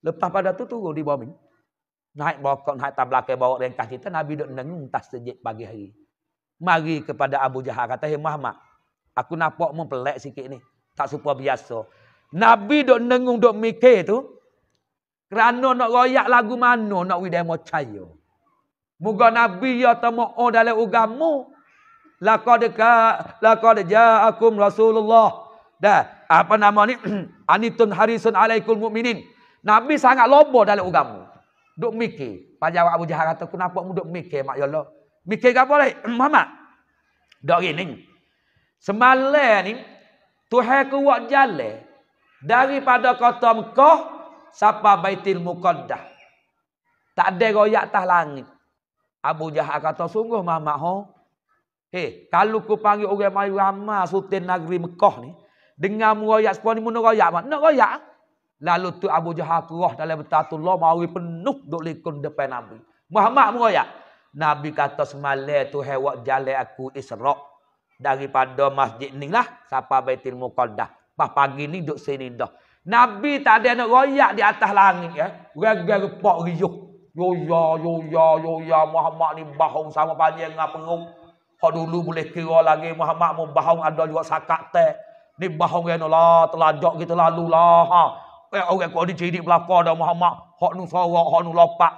Lepas pada tu turun di bawah bombing. Naik bokok, naik tablak ke bawah ringkas kita. Nabi duduk nengung tas sejik pagi hari. Mari kepada Abu Jahal. Kata, hey Muhammad. Aku nampak mu pelik sikit ni. Tak supaya biasa. Nabi duduk nengung, duduk mikir tu. Kerana nak royak lagu mana nak wih demo cahaya. Moga Nabi ya temu'u oh, dalam ugamu. deka ka, deja akum Rasulullah. Dah, apa nama ni? Anitun harisun alaikul mu'minin. Nabi sangat lobo dalam agama. Duk mikir. Pajawab Abu Jahal kata, kenapa kamu duk mikir, Mak Yolah? Mikir apa lagi? Muhammad. Dari ini. Semalai ini, Tuhan kuat jalan. Daripada kota Mekah, Sapa Baitil Muqaddah. Tak ada royak tah langit. Abu Jahal kata, sungguh Muhammad. Ho. Hey, kalau ku panggil orang mayu ramah, Sultan Negeri Mekah ni, Dengar meroyak sepuluh ni, Mereka royak, Mereka royak. Mereka royak. Lalu tu Abu Jahal keroh dalam betatullah mawi penuh duk likun depan Nabi. Muhammad meroyak. Nabi kata semalai tu hewak jalan aku Isra' daripada masjid ni lah. Siapa Baitin Muqaddah. Pas pagi ni dok sini dah. Nabi tak ada nak royak di atas langit ya. Gagal pok riuh. Yo ya yo ya yo ya Muhammad ni bahong sama panjang dengan pengung. Kau dulu boleh kira lagi Muhammad mau bahong ada juga sakat teh. Ni bahong ya nolah telajak gitu lah, lalu lah. Ha. Eh, orang kuat dicirik belakang dah Muhammad. Hak nu sorak, hak nu lopak.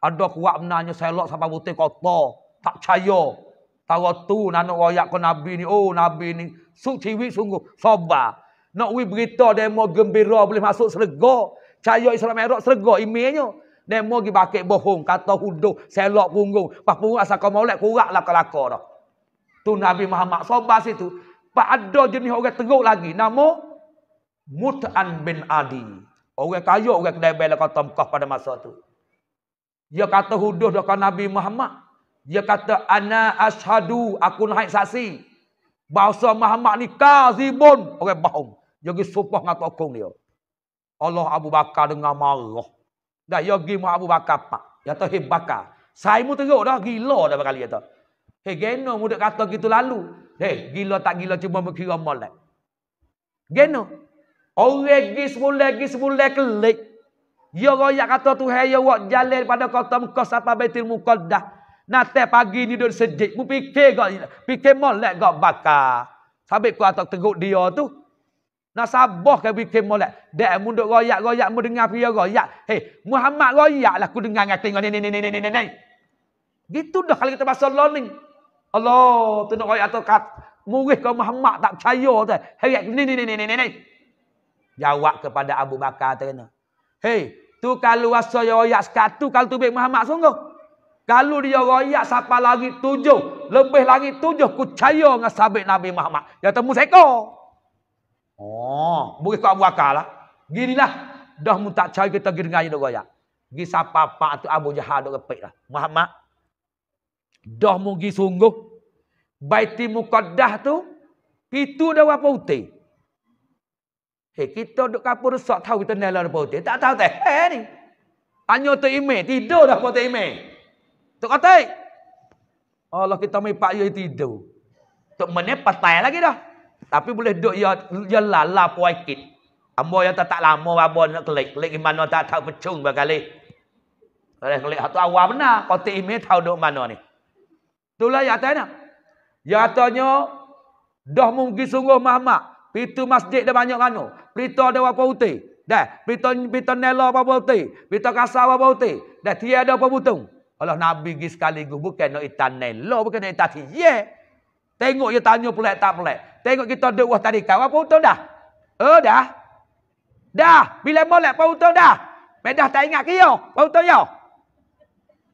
Ada kuat menanya selok sampai putih kotor. Tak percaya. Tahu tu nanuk royak ke Nabi ni. Oh, Nabi ni. Suk ciwik sungguh. soba, Nak wih berita demo gembira boleh masuk serga. caya Islam erok serga imenya. Demo pergi bakit bohong. Kata huduh. Selok punggung. Pas pun asal kau maulak kurak lah kelakor dah. Tu Nabi Muhammad. soba situ. Pak ada jenis orang teruk lagi. Namun Mut'an bin Adi. Orang kaya orang kedai bela kota Mekah pada masa tu. Dia kata huduh dekat Nabi Muhammad. Dia kata ana ashadu aku naik saksi. Bahasa Muhammad ni kazibun. Orang bohong. Dia pergi sumpah dengan tokong dia. Allah Abu Bakar dengar marah. Dah dia pergi Abu Bakar pak. Dia kata hei Bakar. Saya mu teruk dah gila dah berkali kata. Hei geno muda kata gitu lalu. Hei gila tak gila cuma berkira molek. Geno. Orang pergi sebulan, pergi sebulan kelik. Ya raya kata Tuhan, ya wak jalan pada kota muka sampai betul muka dah. Nanti pagi ni duduk sejik. Mu fikir kau, fikir molek kau bakar. Sambil kau atau teruk dia tu. Nak sabah kau fikir molek. Dek mu duduk royak-royak, mu dengar pria royak. Hei, Muhammad royak lah ku dengar dengan tengok ni, ni, ni, ni, ni, ni, ni. Gitu dah kalau kita bahasa learning. Allah, tu nak royak tu kat. Murih kau Muhammad tak percaya tu. Hei, ni, ni, ni, ni, ni, ni. Jawab kepada Abu Bakar terkena. Hei, tu kalau wasa dia royak sekatu, kalau tu baik Muhammad sungguh. Kalau dia royak siapa lagi tujuh, lebih lagi tujuh, kucaya dengan sahabat Nabi Muhammad. Dia temu seekor. Oh, boleh kau Abu Bakar lah. Ginilah, dah mu tak cari kita pergi dengar dia royak. Gi pak tu Abu Jahal dok repek lah. Muhammad. Dah mu gi sungguh. Baiti Muqaddah tu itu dah berapa utih? Hei, kita duduk kapur sok tahu kita nela apa putih. Tak tahu tak hey, eh, ni. Tanya tu ime, tidur dah kau tu ime. Tu kata. Allah kita mai pak ye ya tidur. Tu mana patai lagi dah. Tapi boleh duduk ya ya lala puakit. Ambo yang tak, tak lama babo nak klik klik mana tak tahu pecung berkali, Oleh kelik satu awal benar, kau ime tahu duduk mana ni. Itulah yang tanya. Yang tanya, dah mungkin sungguh mamak. Pitu masjid dia banyak mana? Pintu dia apa putih? Dah. Pintu pintu nello apa putih? Pintu kasar apa putih? Dah tiada apa butung. Allah Nabi gigi sekali gu bukan nak itan nello, bukan nak itan tiye. Tengok dia tanya pelak tak pelak. Tengok kita duk wah tadi kau apa putung dah? Oh dah. Dah, bila molek apa putung dah? Medah tak ingat ke Apa putung yo?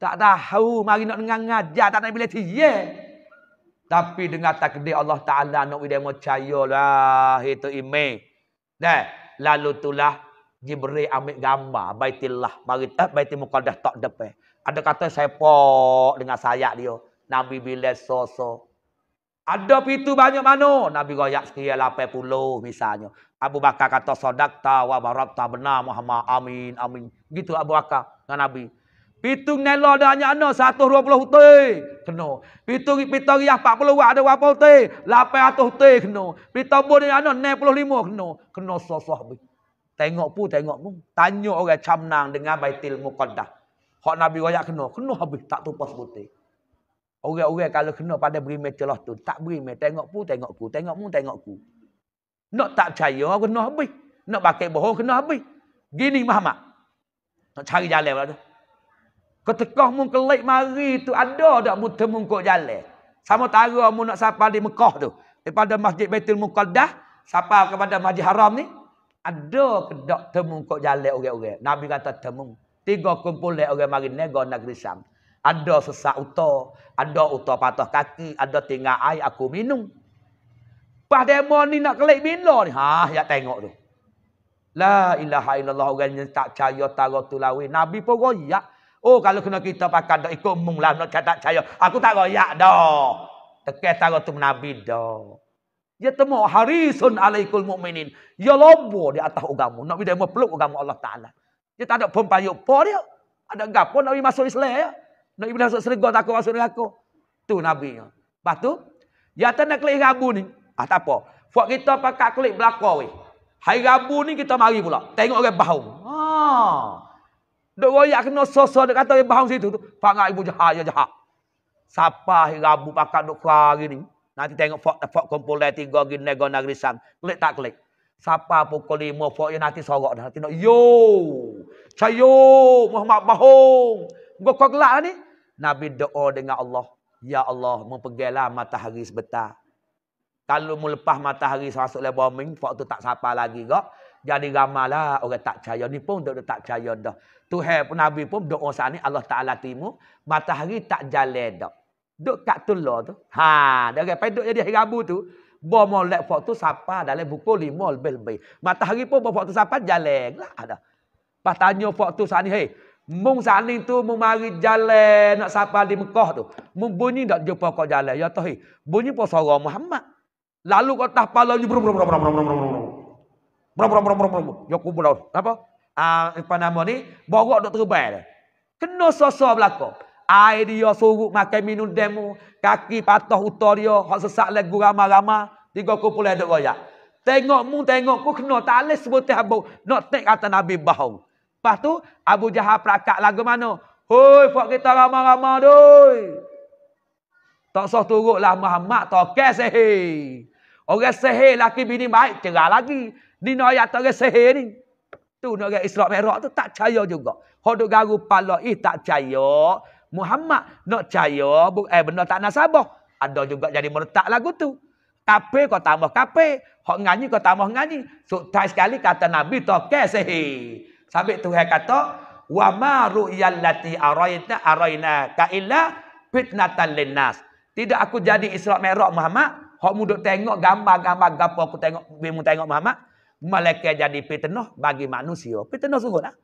Tak tahu mari nak dengar ngajar tak nak bila tiye. Yeah. Tapi dengan takdir Allah Ta'ala nak dia percaya lah. Itu imej. Dan lalu itulah Jibril ambil gambar. Baitillah. Baitillah. Eh, Baitillah. dah Tak depan. Ada kata saya pok dengan sayap dia. Nabi bila so-so. Ada pintu banyak mana? Nabi Goyak sekian puluh misalnya. Abu Bakar kata, Sodakta wa barakta benar Muhammad. Amin, amin. Gitu Abu Bakar dengan Nabi. Pitung nela ada hanya ana 120 uti. Kena. Pitung pita riah 40 watt ada berapa uti? 800 uti kena. Pita bun ada ana 65 kena. Kena sosoh be. Tengok pun tengok pun. Tanya orang camnang dengan Baitil Muqaddah. Hak Nabi royak kena. Kena habis tak tupas uti. Orang-orang kalau kena pada beri celah tu. Tak beri Tengok pun tengok ku. Tengok pun tengok ku. Nak tak percaya kena habis. Nak pakai bohong kena habis. Gini Muhammad. Nak cari jalan pula tu. Ketekah mu kelik mari tu ada dak mu temu kok jalan. Sama tara mu nak sampai di Mekah tu. Daripada Masjid Baitul Muqaddas sampai kepada Masjid Haram ni ada ke dak temu kok jalan orang-orang. Nabi kata temu. Tiga kumpul orang mari nego nak risam. Ada sesak uta, ada uta patah kaki, ada tinggal air aku minum. Pas demo ni nak kelik bila ni? Ha, ya tengok tu. La ilaha illallah orang yang tak percaya tarot tu lawi. Nabi pun royak. Oh kalau kena kita pakai dak ikut mung lah nak catat caya. Aku tak royak dah. Tekai tara tu Nabi dah. Ya temu harisun alaikul mu'minin. Ya lobo di atas agama. Nak bidai mempeluk agama Allah Ta'ala. Dia ya tak ada pun payuk dia. Ada gapo nak masuk Islam ya. Nak ibu masuk serga tak masuk dengan aku. Tu Nabi. Ya. Lepas tu. Ya tak nak klik rabu ni. Ah tak apa. Fuak kita pakai klik belakang weh. Hari rabu ni kita mari pula. Tengok orang bau. Haa. Ah. Dok royak kena sosok dok kata bahang situ tu. Pangak ibu jahat ya jahat. Siapa rabu pakak dok ku hari ni? Nanti tengok fok fok kumpul dari tiga gin negara negeri sang. Klik tak klik. Siapa pukul lima fok ya nanti sorok dah. Nanti yo. Sayo Muhammad bahong. Gua kok gelak lah ni. Nabi doa dengan Allah. Ya Allah, mempegailah matahari sebentar. Kalau mau lepas matahari masuk lebar ming, fok tu tak sapa lagi kok. Jadi ramalah orang tak percaya ni pun dok tak percaya dah. Tuhan pun Nabi pun doa saat ni Allah Taala timu matahari tak jalan dah. Duk kat tula tu. Ha, dia orang pai jadi hari Rabu tu. Bo molek waktu sapa dalam buku 5 lebih-lebih. Matahari pun bo waktu sapa jalan lah ada. Pas tanya waktu saat ni, hei, mung saat ni tu mung mari jalan nak sapa di Mekah tu. Mung bunyi dak jumpa kau jalan. Ya tahi, bunyi pun suara Muhammad. Lalu kau tah pala Bro bro bro bro bro. Yo kubur Apa? Ah apa nama ni? Borok dok terbal dah. Kena sosok belaka. Air dia suruh makan minum demo, kaki patah utar dia, hak sesak lagu rama-rama, tiga kumpulan dok royak. Tengok mu tengok ku kena talis sebut habu nak tek kata Nabi bahau. Lepas tu Abu Jahal perakat lagu mana? Hoi, pok kita rama-rama doi. Tak sah turuklah Muhammad tak sehe. Orang sehe laki bini baik cerah lagi. Ni nak ayat orang sihir ni. Tu nak orang Isra Mikraj tu tak percaya juga. Hok duk garu pala ih tak percaya. Muhammad nak percaya eh benda tak nasabah. Ada juga jadi meretak lagu tu. Kape kau tambah kape. Hok nganyi kau tambah nganyi. So tak sekali kata Nabi tokeh sihir. Sampai Tuhan kata wa ma ru'yal lati araina araina ka illa fitnatan linnas. Tidak aku jadi Isra Mikraj Muhammad. Hok mu tengok gambar-gambar gapo aku tengok bimu tengok Muhammad. Malaikat jadi petenuh bagi manusia. Petenuh sungguh lah.